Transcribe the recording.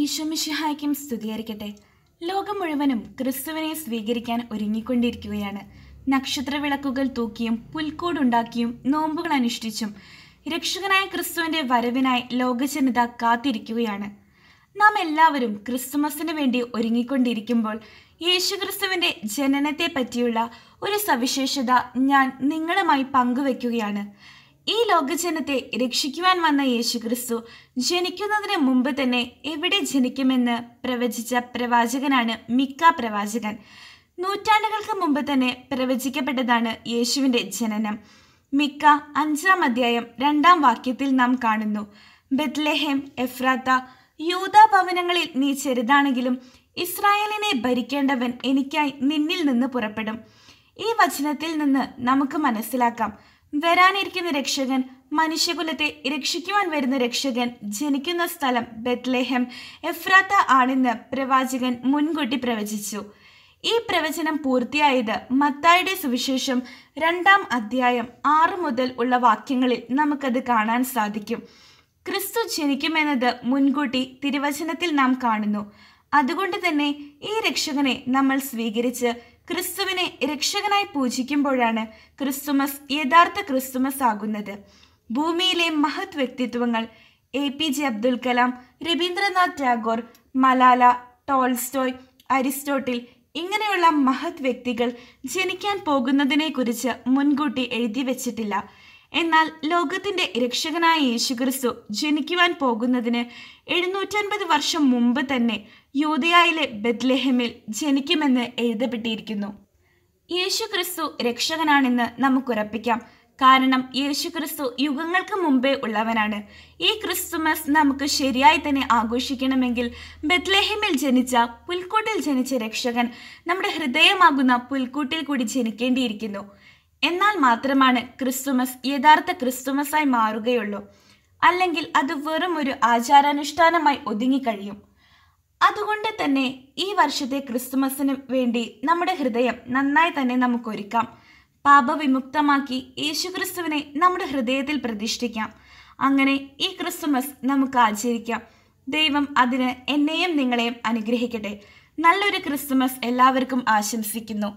ഈശോമിഷിഹായ്ക്കും സ്തുതിയായിരിക്കട്ടെ ലോകം മുഴുവനും ക്രിസ്തുവിനെ സ്വീകരിക്കാൻ ഒരുങ്ങിക്കൊണ്ടിരിക്കുകയാണ് നക്ഷത്രവിളക്കുകൾ തൂക്കിയും പുൽക്കൂടുണ്ടാക്കിയും നോമ്പുകൾ അനുഷ്ഠിച്ചും രക്ഷകനായ ക്രിസ്തുവിൻ്റെ വരവിനായി ലോകജനത കാത്തിരിക്കുകയാണ് നാം എല്ലാവരും ക്രിസ്തുമസിന് വേണ്ടി ഒരുങ്ങിക്കൊണ്ടിരിക്കുമ്പോൾ യേശുക്രിസ്തുവിൻ്റെ ജനനത്തെ പറ്റിയുള്ള ഒരു സവിശേഷത ഞാൻ നിങ്ങളുമായി പങ്കുവെക്കുകയാണ് ഈ ലോകജനത്തെ രക്ഷിക്കുവാൻ വന്ന യേശുക്രിസ്തു ജനിക്കുന്നതിന് മുമ്പ് തന്നെ എവിടെ ജനിക്കുമെന്ന് പ്രവചിച്ച പ്രവാചകനാണ് മിക്ക പ്രവാചകൻ നൂറ്റാണ്ടുകൾക്ക് മുമ്പ് തന്നെ പ്രവചിക്കപ്പെട്ടതാണ് യേശുവിൻ്റെ ജനനം മിക്ക അഞ്ചാം അധ്യായം രണ്ടാം വാക്യത്തിൽ നാം കാണുന്നു ബത്ലഹേം എഫ്രാത്ത യൂത ഭവനങ്ങളിൽ നീ ചെറുതാണെങ്കിലും ഇസ്രായേലിനെ ഭരിക്കേണ്ടവൻ എനിക്കായി നിന്നിൽ നിന്ന് പുറപ്പെടും ഈ വചനത്തിൽ നിന്ന് നമുക്ക് മനസ്സിലാക്കാം വരാനിരിക്കുന്ന രക്ഷകൻ മനുഷ്യകുലത്തെ രക്ഷിക്കുവാൻ വരുന്ന രക്ഷകൻ ജനിക്കുന്ന സ്ഥലം ബത്ലേഹം എഫ്രാത്ത ആണെന്ന് പ്രവാചകൻ മുൻകൂട്ടി പ്രവചിച്ചു ഈ പ്രവചനം പൂർത്തിയായത് മത്തായുടെ സുവിശേഷം രണ്ടാം അധ്യായം ആറ് മുതൽ ഉള്ള വാക്യങ്ങളിൽ നമുക്കത് കാണാൻ സാധിക്കും ക്രിസ്തു ജനിക്കുമെന്നത് മുൻകൂട്ടി തിരുവചനത്തിൽ നാം കാണുന്നു അതുകൊണ്ട് തന്നെ ഈ രക്ഷകനെ നമ്മൾ സ്വീകരിച്ച് ക്രിസ്തുവിനെ രക്ഷകനായി പൂജിക്കുമ്പോഴാണ് ക്രിസ്തുമസ് യഥാർത്ഥ ക്രിസ്തുമസ് ആകുന്നത് ഭൂമിയിലെ മഹത് വ്യക്തിത്വങ്ങൾ A P J Abdul Kalam Rabindranath Tagore Malala Tolstoy Aristotle ഇങ്ങനെയുള്ള മഹത് വ്യക്തികൾ ജനിക്കാൻ പോകുന്നതിനെക്കുറിച്ച് മുൻകൂട്ടി എഴുതി വച്ചിട്ടില്ല എന്നാൽ ലോകത്തിന്റെ രക്ഷകനായ യേശുക്രിസ്തു ജനിക്കുവാൻ പോകുന്നതിന് എഴുന്നൂറ്റൻപത് വർഷം മുമ്പ് തന്നെ യൂതിയായിലെ ബദ്ലേഹമിൽ ജനിക്കുമെന്ന് എഴുതപ്പെട്ടിരിക്കുന്നു യേശു ക്രിസ്തു രക്ഷകനാണെന്ന് നമുക്കുറപ്പിക്കാം കാരണം യേശു ക്രിസ്തു യുഗങ്ങൾക്ക് മുമ്പേ ഉള്ളവനാണ് ഈ ക്രിസ്തുമസ് നമുക്ക് ശരിയായി തന്നെ ആഘോഷിക്കണമെങ്കിൽ ബത്ലേഹിമിൽ ജനിച്ച പുൽക്കൂട്ടിൽ ജനിച്ച രക്ഷകൻ നമ്മുടെ ഹൃദയമാകുന്ന പുൽക്കൂട്ടിൽ കൂടി ജനിക്കേണ്ടിയിരിക്കുന്നു എന്നാൽ മാത്രമാണ് ക്രിസ്തുമസ് യഥാർത്ഥ ക്രിസ്തുമസായി മാറുകയുള്ളൂ അല്ലെങ്കിൽ അത് വെറും ഒരു ആചാരാനുഷ്ഠാനമായി ഒതുങ്ങിക്കഴിയും അതുകൊണ്ട് തന്നെ ഈ വർഷത്തെ ക്രിസ്തുമസിന് വേണ്ടി നമ്മുടെ ഹൃദയം നന്നായി തന്നെ നമുക്കൊരുക്കാം പാപവിമുക്തമാക്കി യേശുക്രിസ്തുവിനെ നമ്മുടെ ഹൃദയത്തിൽ പ്രതിഷ്ഠിക്കാം അങ്ങനെ ഈ ക്രിസ്തുമസ് നമുക്ക് ആചരിക്കാം ദൈവം അതിന് എന്നെയും നിങ്ങളെയും അനുഗ്രഹിക്കട്ടെ നല്ലൊരു ക്രിസ്തുമസ് എല്ലാവർക്കും ആശംസിക്കുന്നു